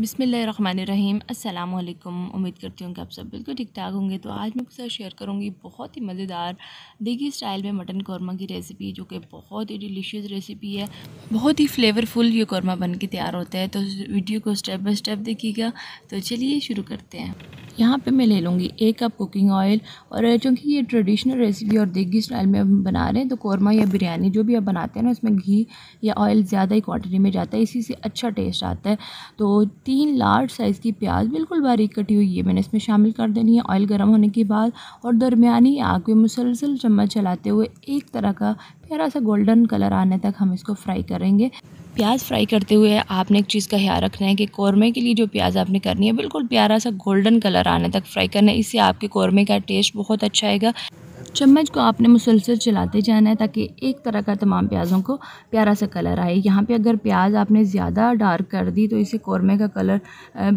बिसमीम अस्सलाम वालेकुम उम्मीद करती हूँ कि आप सब बिल्कुल ठीक ठाक होंगे तो आज मैं आपके साथ शेयर करूँगी बहुत ही मज़ेदार देगी स्टाइल में मटन कौरमा की रेसिपी जो कि बहुत ही डिलीशियस रेसिपी है बहुत ही फ्लेवरफुल ये कौरमा बन के तैयार होता है तो वीडियो को स्टेप बाई स्टेप देखिएगा तो चलिए शुरू करते हैं यहाँ पे मैं ले लूँगी एक कप कुकिंग ऑयल और चूँकि ये ट्रेडिशनल रेसिपी और देगी स्टाइल में बना रहे हैं तो कौरमा या बिरयानी जो भी आप बनाते हैं ना उसमें घी या ऑयल ज़्यादा ही क्वान्टिटी में जाता है इसी से अच्छा टेस्ट आता है तो तीन लार्ज साइज़ की प्याज बिल्कुल बारीक कटी हुई है मैंने इसमें शामिल कर देनी है ऑयल गर्म होने के बाद और दरमियानी आग में मुसलसल चम्मच चलाते हुए एक तरह का प्यारा सा गोल्डन कलर आने तक हम इसको फ्राई करेंगे प्याज फ्राई करते हुए आपने एक चीज़ का ख्याल रखना है कि कौरमे के लिए जो प्याज आपने करनी है बिल्कुल प्यारा सा गोल्डन कलर आने तक फ्राई करना है इससे आपके कौरमे का टेस्ट बहुत अच्छा आएगा चम्मच को आपने मुसलसल चलाते जाना है ताकि एक तरह का तमाम प्याज़ों को प्यारा सा कलर आए यहाँ पे अगर प्याज आपने ज़्यादा डार्क कर दी तो इसे कौरमे का कलर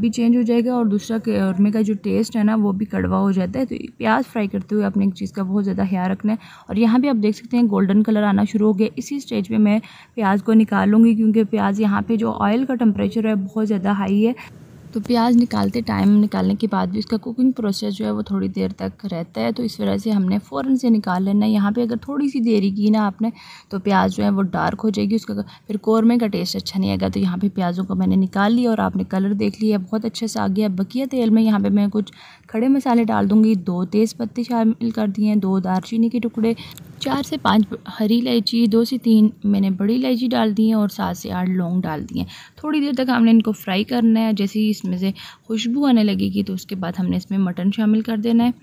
भी चेंज हो जाएगा और दूसरा कौरमे का जो टेस्ट है ना वो भी कड़वा हो जाता है तो प्याज फ्राई करते हुए आपने एक चीज़ का बहुत ज़्यादा ख्याल रखना है और यहाँ पर आप देख सकते हैं गोल्डन कलर आना शुरू हो गया इसी स्टेज पर मैं प्याज को निकालूंगी क्योंकि प्याज यहाँ पर जो ऑयल का टेम्परेचर है बहुत ज़्यादा हाई है तो प्याज निकालते टाइम निकालने के बाद भी उसका कुकिंग प्रोसेस जो है वो थोड़ी देर तक रहता है तो इस वजह से हमने फ़ौरन से निकाल लेना है यहाँ पर अगर थोड़ी सी देरी की ना आपने तो प्याज जो है वो डार्क हो जाएगी उसका फिर कौरमे का टेस्ट अच्छा नहीं आएगा तो यहाँ पर प्याज़ों को मैंने निकाल लिया और आपने कलर देख लिया बहुत अच्छे से आ गया बकिया तेल में यहाँ पर मैं कुछ खड़े मसाले डाल दूँगी दो तेज़ पत्ते शामिल कर दिए हैं दो दारचीनी के टुकड़े चार से पाँच हरी इलायची दो से तीन मैंने बड़ी इलायची डाल दी है और सात से आठ लौंग डाल दिए हैं थोड़ी देर तक हमने इनको फ्राई करना है जैसे ही इसमें से खुशबू आने लगेगी तो उसके बाद हमने इसमें मटन शामिल कर देना है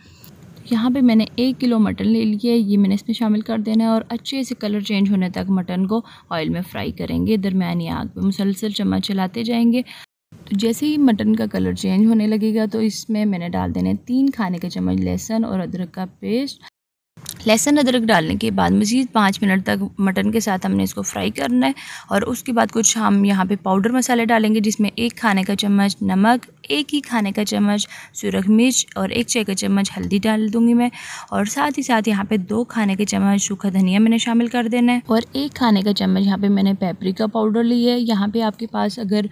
यहाँ पे मैंने एक किलो मटन ले लिया है ये मैंने इसमें शामिल कर देना है और अच्छे से कलर चेंज होने तक मटन को ऑयल में फ्राई करेंगे दरमियानी आग पे मुसलसल चम्मच चलाते जाएंगे तो जैसे ही मटन का कलर चेंज होने लगेगा तो इसमें मैंने डाल देने तीन खाने के चम्मच लहसुन और अदरक का पेस्ट लहसुन अदरक डालने के बाद मज़ीद पाँच मिनट तक मटन के साथ हमने इसको फ्राई करना है और उसके बाद कुछ हम यहाँ पे पाउडर मसाले डालेंगे जिसमें एक खाने का चम्मच नमक एक ही खाने का चम्मच सुरख मिर्च और एक चाय का चम्मच हल्दी डाल दूंगी मैं और साथ ही साथ यहाँ पे दो खाने के चम्मच सूखा धनिया मैंने शामिल कर देना है और एक खाने का चम्मच यहाँ पे मैंने पेपरिका पाउडर ली है यहाँ पे आपके पास अगर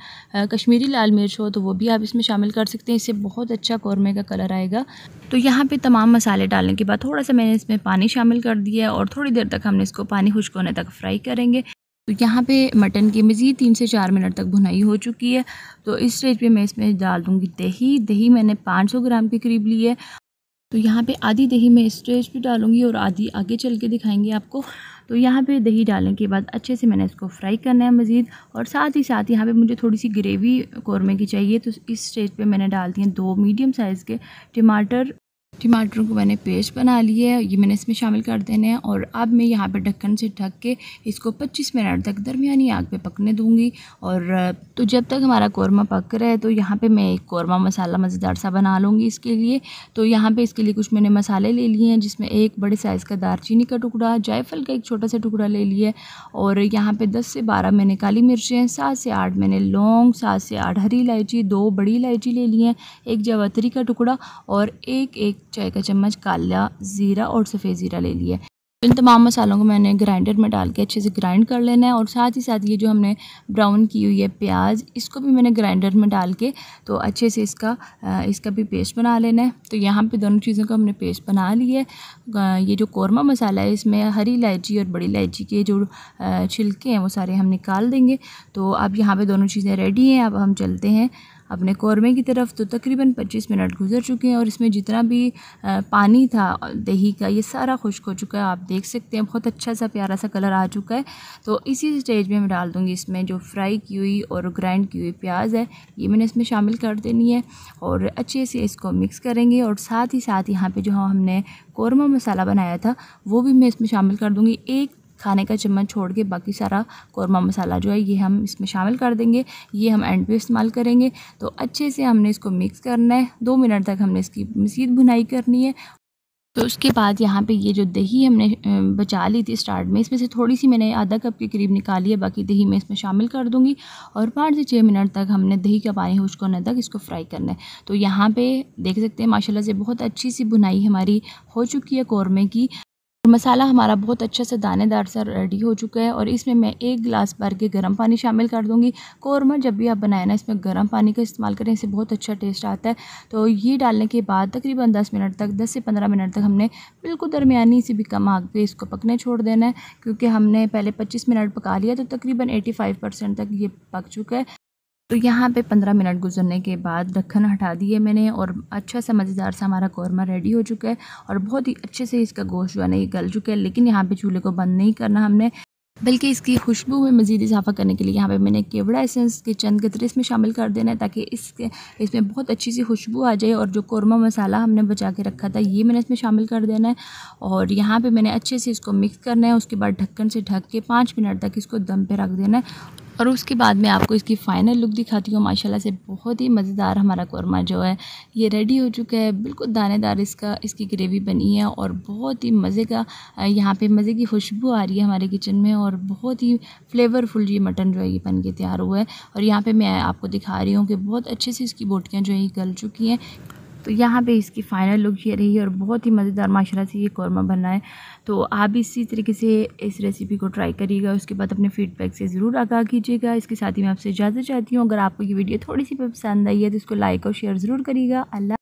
कश्मीरी लाल मिर्च हो तो वो भी आप इसमें शामिल कर सकते हैं इससे बहुत अच्छा कौरमे का कलर आएगा तो यहाँ पर तमाम मसाले डालने के बाद थोड़ा सा मैंने इसमें पानी पानी शामिल कर दिया है और थोड़ी देर तक हमने इसको पानी खुश्क होने तक फ्राई करेंगे तो यहाँ पे मटन की मज़ीद तीन से चार मिनट तक भुनाई हो चुकी है तो इस स्टेज पे मैं इसमें डाल दूँगी दही दही मैंने 500 ग्राम के करीब ली है तो यहाँ पे आधी दही मैं इस स्टेज पे डालूँगी और आधी आगे चल के दिखाएंगे आपको तो यहाँ पे दही डालने के बाद अच्छे से मैंने इसको फ्राई करना है मज़ीद और साथ ही साथ यहाँ पर मुझे थोड़ी सी ग्रेवी कौरमे की चाहिए तो इस स्टेज पर मैंने डाल दिए दो मीडियम साइज़ के टमाटर टमाटरों को मैंने पेस्ट बना लिया है ये मैंने इसमें शामिल कर देने हैं और अब मैं यहाँ पर ढक्कन से ढक के इसको 25 मिनट तक दरमियानी आग पे पकने दूँगी और तो जब तक हमारा कौरमा पक रहा है तो यहाँ पे मैं एक कौरमा मसाला मज़ेदार सा बना लूँगी इसके लिए तो यहाँ पर इसके लिए कुछ मैंने मसाले ले लिए हैं जिसमें एक बड़े साइज़ का दारचीनी का टुकड़ा जायफल का एक छोटा सा टुकड़ा ले लिया और यहाँ पर दस से बारह मैंने काली मिर्चें सात से आठ मैंने लौंग सात से आठ हरी इलायची दो बड़ी इलायची ले ली हैं एक जावतरी का टुकड़ा और एक एक चाय का चम्मच काला ज़ीरा और सफ़ेद ज़ीरा ले लिया इन तमाम मसालों को मैंने ग्राइंडर में डाल के अच्छे से ग्राइंड कर लेना है और साथ ही साथ ये जो हमने ब्राउन की हुई है प्याज इसको भी मैंने ग्राइंडर में डाल के तो अच्छे से इसका इसका भी पेस्ट बना लेना है तो यहाँ पे दोनों चीज़ों का हमने पेस्ट बना लिया है ये जो कौरमा मसाला है इसमें हरी इलायची और बड़ी इलायची के जो छिलके हैं वो सारे हम निकाल देंगे तो अब यहाँ पर दोनों चीज़ें रेडी हैं अब हम चलते हैं अपने कौरमे की तरफ तो तकरीबन 25 मिनट गुजर चुके हैं और इसमें जितना भी पानी था दही का ये सारा खुश्क हो चुका है आप देख सकते हैं बहुत अच्छा सा प्यारा सा कलर आ चुका है तो इसी स्टेज में मैं डाल दूँगी इसमें जो फ्राई की हुई और ग्राइंड की हुई प्याज है ये मैंने इसमें शामिल कर देनी है और अच्छे से इसको मिक्स करेंगे और साथ ही साथ यहाँ पर जो हमने कौरमा मसाला बनाया था वो भी मैं इसमें शामिल कर दूँगी एक खाने का चम्मच छोड़ के बाकी सारा कौरमा मसाला जो है ये हम इसमें शामिल कर देंगे ये हम एंड पे इस्तेमाल करेंगे तो अच्छे से हमने इसको मिक्स करना है दो मिनट तक हमने इसकी मसीद भुनाई करनी है तो उसके बाद यहाँ पे ये जो दही हमने बचा ली थी स्टार्ट में इसमें से थोड़ी सी मैंने आधा कप के करीब निकाली है बाकी दही मैं इसमें शामिल कर दूँगी और पाँच से छः मिनट तक हमने दही का पानी खुश करना तक इसको फ्राई करना है तो यहाँ पे देख सकते हैं माशाल्लाह से बहुत अच्छी सी बुनाई हमारी हो चुकी है कौरमे की तो मसाला हमारा बहुत अच्छे से दानेदार सा रेडी हो चुका है और इसमें मैं एक गिलास भर के गर्म पानी शामिल कर दूंगी कौरमा जब भी आप बनाए ना इसमें गर्म पानी का इस्तेमाल करें इससे बहुत अच्छा टेस्ट आता है तो ये डालने के बाद तकरीबन 10 मिनट तक 10 से 15 मिनट तक हमने बिल्कुल दरमियानी से भी कम आग पे इसको पकने छोड़ देना है क्योंकि हमने पहले पच्चीस मिनट पका लिया तो तकरीबन एटी तक ये पक चुका है तो यहाँ पे पंद्रह मिनट गुजरने के बाद ढक्कन हटा दिए मैंने और अच्छा सा मज़ेदार सा हमारा कौरमा रेडी हो चुका है और बहुत ही अच्छे से इसका गोश्त जो है ना ये गल चुका है लेकिन यहाँ पे चूल्हे को बंद नहीं करना हमने बल्कि इसकी खुशबू में मज़ीद इजाफा करने के लिए यहाँ पे मैंने केवड़ा एसेंस के चंद कतरे इसमें शामिल कर देना है ताकि इसके इसमें बहुत अच्छी सी खुशबू आ जाए और जो कौरमा मसाला हमने बचा के रखा था ये मैंने इसमें शामिल कर देना है और यहाँ पे मैंने अच्छे से इसको मिक्स करना है उसके बाद ढक्कन से ढक के पाँच मिनट तक इसको दम पर रख देना है और उसके बाद में आपको इसकी फ़ाइनल लुक दिखाती हूँ माशाल्लाह से बहुत ही मज़ेदार हमारा कौरमा जो है ये रेडी हो चुका है बिल्कुल दानेदार इसका इसकी ग्रेवी बनी है और बहुत ही मज़े का यहाँ पे मज़े की खुशबू आ रही है हमारे किचन में और बहुत ही फ्लेवरफुल ये मटन जो है ये बन के तैयार हुआ है और यहाँ पर मैं आपको दिखा रही हूँ कि बहुत अच्छे से इसकी बोटियाँ जो है गल चुकी हैं तो यहाँ पे इसकी फ़ाइनल लुक ये रही है और बहुत ही मज़ेदार माशाल्लाह से ये कौरमा बना है तो आप इसी तरीके से इस रेसिपी को ट्राई करिएगा उसके बाद अपने फीडबैक से ज़रूर आगाह कीजिएगा इसके साथ ही मैं आपसे इजाज़त चाहती हूँ अगर आपको ये वीडियो थोड़ी सी पसंद आई है तो इसको लाइक और शेयर ज़रूर करिएगा अल्लाह